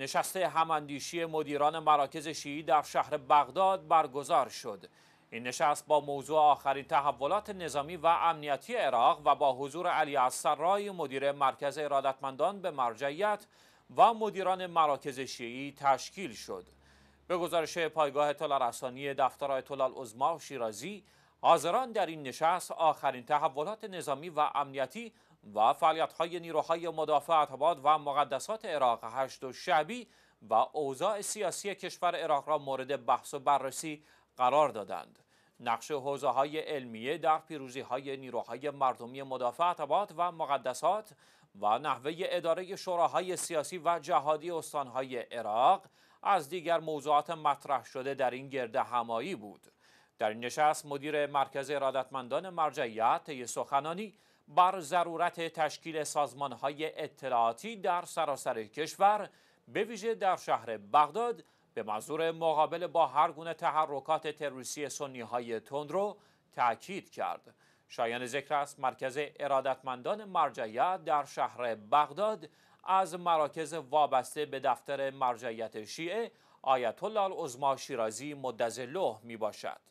نشسته هماندیشی مدیران مراکز شیعی در شهر بغداد برگزار شد این نشست با موضوع آخرین تحولات نظامی و امنیتی عراق و با حضور علی اصرای مدیر مرکز ارادتمندان به مرجعیت و مدیران مراکز شیعی تشکیل شد به گزارش پایگاه تلال رسانی دفتر آیت الله شیرازی حاضران در این نشست آخرین تحولات نظامی و امنیتی و فعالیت‌های نیروهای مدافع اتباد و مقدسات عراق هشت و شعبی و اوضاع سیاسی کشور عراق را مورد بحث و بررسی قرار دادند. نقش حوزه های علمیه در پیروزی های نیروهای مردمی مدافع اتباد و مقدسات و نحوه اداره شوراهای سیاسی و جهادی استانهای عراق از دیگر موضوعات مطرح شده در این گرده همایی بود. در این نشست مدیر مرکز ارادتمندان مرجعیت سخنانی بر ضرورت تشکیل سازمانهای اطلاعاتی در سراسر کشور به ویژه در شهر بغداد به منظور مقابل با هر گونه تحرکات تروریستی سنی های تندرو تاکید کرد شایان ذکر است مرکز ارادتمندان مرجعیت در شهر بغداد از مراکز وابسته به دفتر مرجعیت شیعه آیت الله العظما شیرازی مدظله می باشد